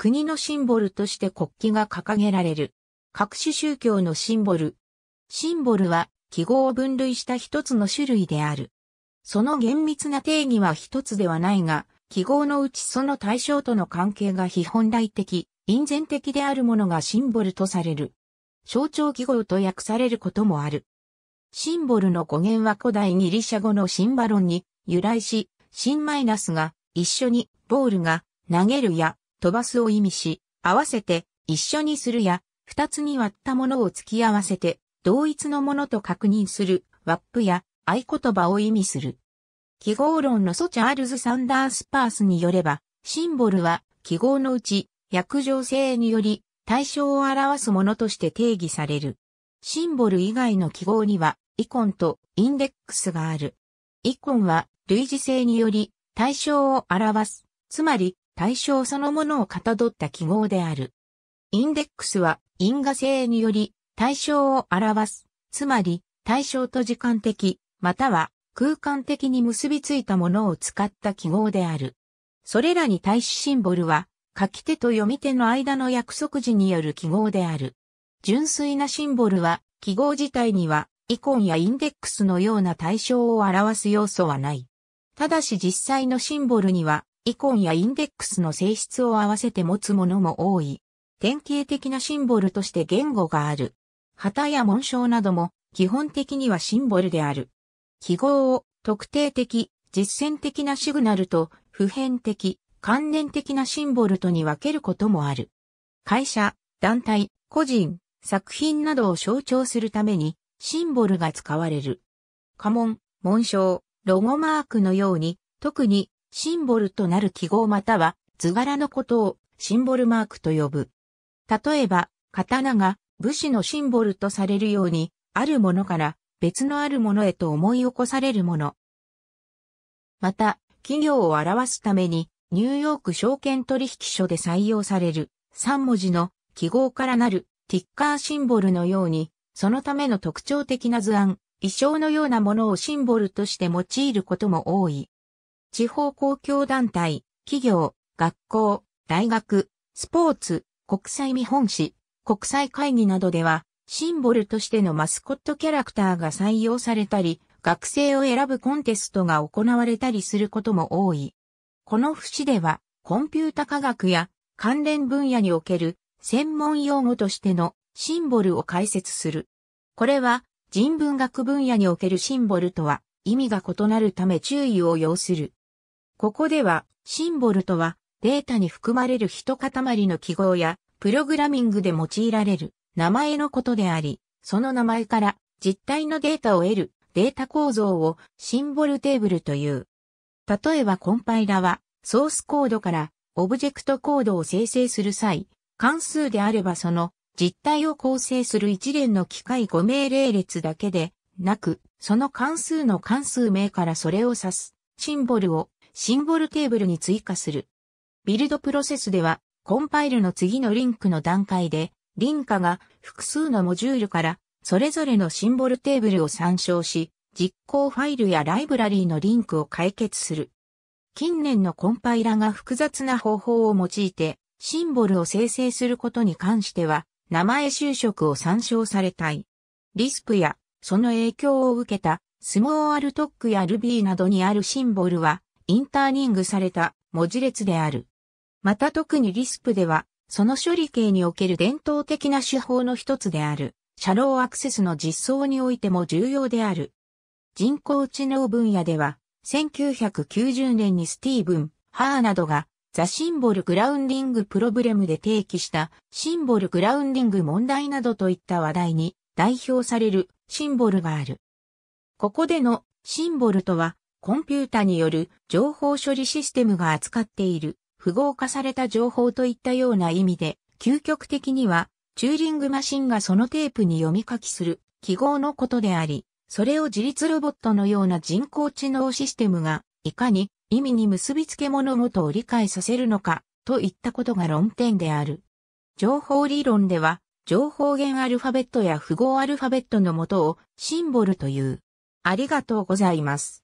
国のシンボルとして国旗が掲げられる。各種宗教のシンボル。シンボルは記号を分類した一つの種類である。その厳密な定義は一つではないが、記号のうちその対象との関係が非本来的、因前的であるものがシンボルとされる。象徴記号と訳されることもある。シンボルの語源は古代ギリシャ語のシンバロンに由来し、シンマイナスが一緒にボールが投げるや飛ばすを意味し、合わせて、一緒にするや、二つに割ったものを突き合わせて、同一のものと確認する、ワップや、合言葉を意味する。記号論のソチャールズ・サンダースパースによれば、シンボルは、記号のうち、約定性により、対象を表すものとして定義される。シンボル以外の記号には、イコンとインデックスがある。イコンは、類似性により、対象を表す。つまり、対象そのものをかたどった記号である。インデックスは因果性により対象を表す。つまり、対象と時間的、または空間的に結びついたものを使った記号である。それらに対しシンボルは、書き手と読み手の間の約束時による記号である。純粋なシンボルは、記号自体には、イコンやインデックスのような対象を表す要素はない。ただし実際のシンボルには、イコンやインデックスの性質を合わせて持つものも多い。典型的なシンボルとして言語がある。旗や紋章なども基本的にはシンボルである。記号を特定的、実践的なシグナルと普遍的、関連的なシンボルとに分けることもある。会社、団体、個人、作品などを象徴するためにシンボルが使われる。家紋、紋章、ロゴマークのように特にシンボルとなる記号または図柄のことをシンボルマークと呼ぶ。例えば、刀が武士のシンボルとされるように、あるものから別のあるものへと思い起こされるもの。また、企業を表すために、ニューヨーク証券取引所で採用される3文字の記号からなるティッカーシンボルのように、そのための特徴的な図案、衣装のようなものをシンボルとして用いることも多い。地方公共団体、企業、学校、大学、スポーツ、国際見本市、国際会議などでは、シンボルとしてのマスコットキャラクターが採用されたり、学生を選ぶコンテストが行われたりすることも多い。この節では、コンピュータ科学や関連分野における専門用語としてのシンボルを解説する。これは人文学分野におけるシンボルとは意味が異なるため注意を要する。ここでは、シンボルとは、データに含まれる一塊の記号や、プログラミングで用いられる、名前のことであり、その名前から、実体のデータを得る、データ構造を、シンボルテーブルという。例えばコンパイラは、ソースコードから、オブジェクトコードを生成する際、関数であればその、実体を構成する一連の機械5命令列だけで、なく、その関数の関数名からそれを指す、シンボルをシンボルテーブルに追加する。ビルドプロセスでは、コンパイルの次のリンクの段階で、リンカが複数のモジュールからそれぞれのシンボルテーブルを参照し、実行ファイルやライブラリーのリンクを解決する。近年のコンパイラが複雑な方法を用いて、シンボルを生成することに関しては、名前修飾を参照されたい。リスプや、その影響を受けた、スモーアルトックやルビーなどにあるシンボルは、インターニングされた文字列である。また特にリスプでは、その処理系における伝統的な手法の一つである、シャローアクセスの実装においても重要である。人工知能分野では、1990年にスティーブン、ハーなどが、ザ・シンボル・グラウンディング・プロブレムで提起した、シンボル・グラウンディング問題などといった話題に代表されるシンボルがある。ここでのシンボルとは、コンピュータによる情報処理システムが扱っている符号化された情報といったような意味で、究極的にはチューリングマシンがそのテープに読み書きする記号のことであり、それを自立ロボットのような人工知能システムが、いかに意味に結びつけ物事を理解させるのか、といったことが論点である。情報理論では、情報源アルファベットや符号アルファベットのもとをシンボルという。ありがとうございます。